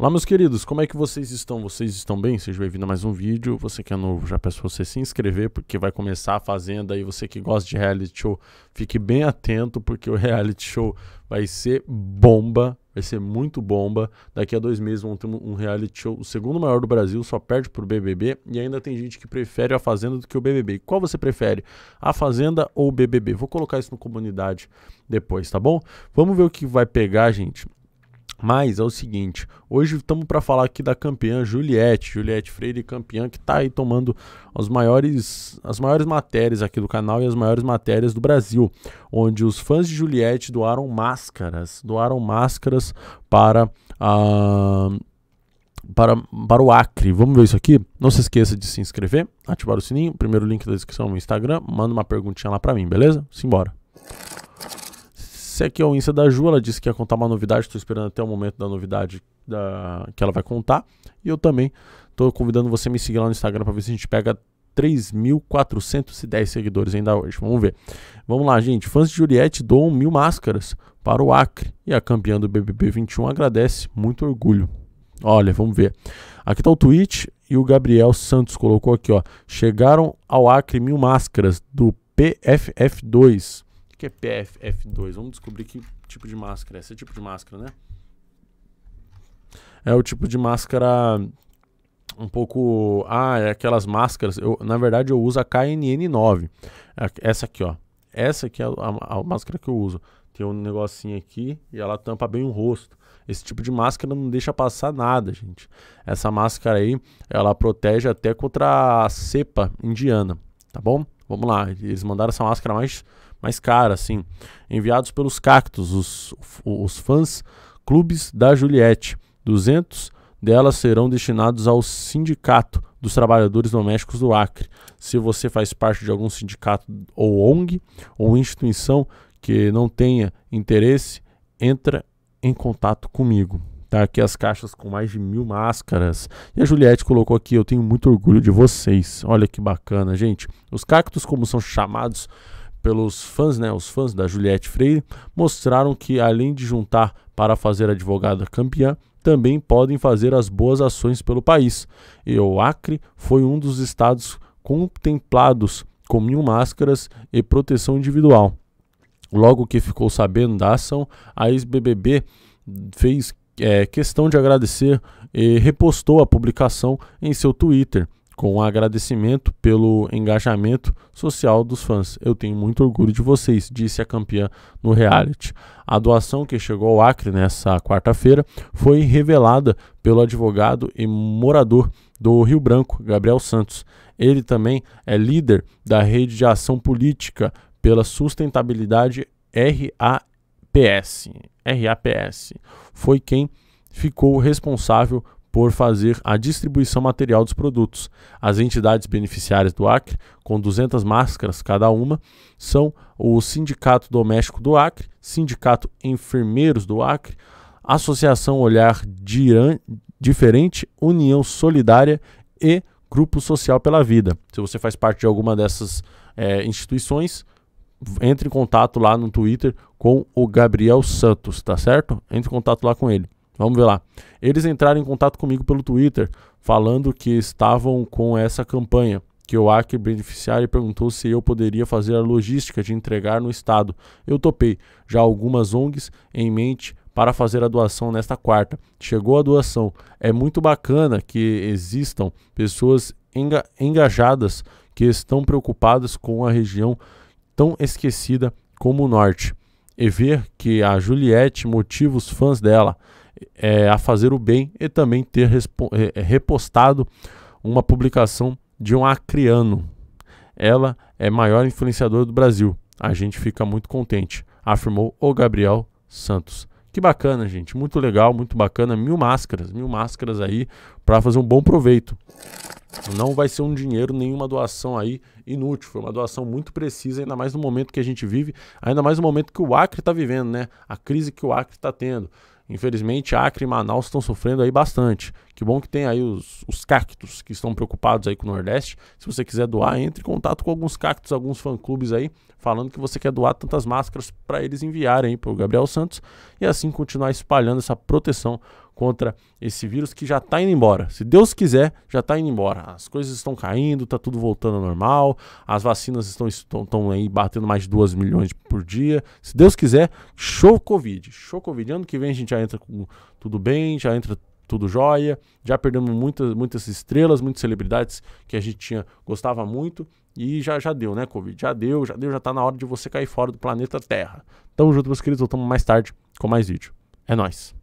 Olá meus queridos, como é que vocês estão? Vocês estão bem? Seja bem-vindo a mais um vídeo. Você que é novo, já peço você se inscrever porque vai começar a Fazenda e você que gosta de reality show, fique bem atento porque o reality show vai ser bomba, vai ser muito bomba. Daqui a dois meses vão ter um reality show, o segundo maior do Brasil, só perde pro BBB e ainda tem gente que prefere a Fazenda do que o BBB. Qual você prefere, a Fazenda ou o BBB? Vou colocar isso na comunidade depois, tá bom? Vamos ver o que vai pegar, gente. Mas é o seguinte, hoje estamos para falar aqui da campeã Juliette, Juliette Freire, campeã que está aí tomando as maiores, as maiores matérias aqui do canal e as maiores matérias do Brasil, onde os fãs de Juliette doaram máscaras, doaram máscaras para a para, para o Acre. Vamos ver isso aqui? Não se esqueça de se inscrever, ativar o sininho, primeiro link da descrição no Instagram, manda uma perguntinha lá para mim, beleza? Simbora. Esse aqui é o Insta da Ju, ela disse que ia contar uma novidade, estou esperando até o momento da novidade da, que ela vai contar. E eu também estou convidando você a me seguir lá no Instagram para ver se a gente pega 3.410 seguidores ainda hoje. Vamos ver. Vamos lá, gente. Fãs de Juliette doam mil máscaras para o Acre. E a campeã do BBB 21 agradece. Muito orgulho. Olha, vamos ver. Aqui está o tweet e o Gabriel Santos colocou aqui, ó. Chegaram ao Acre mil máscaras do PFF2 que é PFF2? Vamos descobrir que tipo de máscara é. Esse é tipo de máscara, né? É o tipo de máscara um pouco. Ah, é aquelas máscaras. Eu, na verdade, eu uso a KNN9. É, essa aqui, ó. Essa aqui é a, a, a máscara que eu uso. Tem um negocinho aqui e ela tampa bem o rosto. Esse tipo de máscara não deixa passar nada, gente. Essa máscara aí, ela protege até contra a cepa indiana, tá bom? Vamos lá, eles mandaram essa máscara mais, mais cara, assim. Enviados pelos Cactos, os, os fãs clubes da Juliette. 200 delas serão destinados ao Sindicato dos Trabalhadores Domésticos do Acre. Se você faz parte de algum sindicato ou ONG ou instituição que não tenha interesse, entra em contato comigo. Tá aqui as caixas com mais de mil máscaras. E a Juliette colocou aqui: Eu tenho muito orgulho de vocês. Olha que bacana, gente. Os cactos, como são chamados pelos fãs, né? Os fãs da Juliette Freire, mostraram que além de juntar para fazer advogada campeã, também podem fazer as boas ações pelo país. E o Acre foi um dos estados contemplados com mil máscaras e proteção individual. Logo que ficou sabendo da ação, a ex-BBB fez é, questão de agradecer e repostou a publicação em seu Twitter com um agradecimento pelo engajamento social dos fãs. Eu tenho muito orgulho de vocês, disse a campeã no reality. A doação que chegou ao Acre nessa quarta-feira foi revelada pelo advogado e morador do Rio Branco, Gabriel Santos. Ele também é líder da rede de ação política pela sustentabilidade RAE. RAPS, RAPS foi quem ficou responsável por fazer a distribuição material dos produtos. As entidades beneficiárias do Acre, com 200 máscaras cada uma, são o Sindicato Doméstico do Acre, Sindicato Enfermeiros do Acre, Associação Olhar Diferente, União Solidária e Grupo Social pela Vida. Se você faz parte de alguma dessas é, instituições, entre em contato lá no Twitter com o Gabriel Santos, tá certo? Entre em contato lá com ele. Vamos ver lá. Eles entraram em contato comigo pelo Twitter, falando que estavam com essa campanha, que o Acre beneficiário perguntou se eu poderia fazer a logística de entregar no estado. Eu topei. Já algumas ONGs em mente para fazer a doação nesta quarta. Chegou a doação. É muito bacana que existam pessoas enga engajadas que estão preocupadas com a região tão esquecida como o norte, e ver que a Juliette motiva os fãs dela é, a fazer o bem e também ter é, é, repostado uma publicação de um acriano. Ela é maior influenciadora do Brasil. A gente fica muito contente, afirmou o Gabriel Santos. Que bacana, gente. Muito legal, muito bacana. Mil máscaras, mil máscaras aí para fazer um bom proveito. Não vai ser um dinheiro, nenhuma doação aí inútil. Foi uma doação muito precisa, ainda mais no momento que a gente vive, ainda mais no momento que o Acre está vivendo, né? A crise que o Acre está tendo. Infelizmente, Acre e Manaus estão sofrendo aí bastante. Que bom que tem aí os, os cactos que estão preocupados aí com o Nordeste. Se você quiser doar, entre em contato com alguns cactos, alguns fã-clubes aí, falando que você quer doar tantas máscaras para eles enviarem para o Gabriel Santos e assim continuar espalhando essa proteção contra esse vírus que já está indo embora. Se Deus quiser, já está indo embora. As coisas estão caindo, está tudo voltando ao normal, as vacinas estão, estão, estão aí batendo mais de 2 milhões por dia. Se Deus quiser, show Covid. Show Covid. Ano que vem a gente já entra com tudo bem, já entra tudo jóia. Já perdemos muitas, muitas estrelas, muitas celebridades que a gente tinha gostava muito. E já, já deu, né, Covid? Já deu, já deu, já tá na hora de você cair fora do planeta Terra. Tamo junto, meus queridos. Voltamos mais tarde com mais vídeo. É nóis.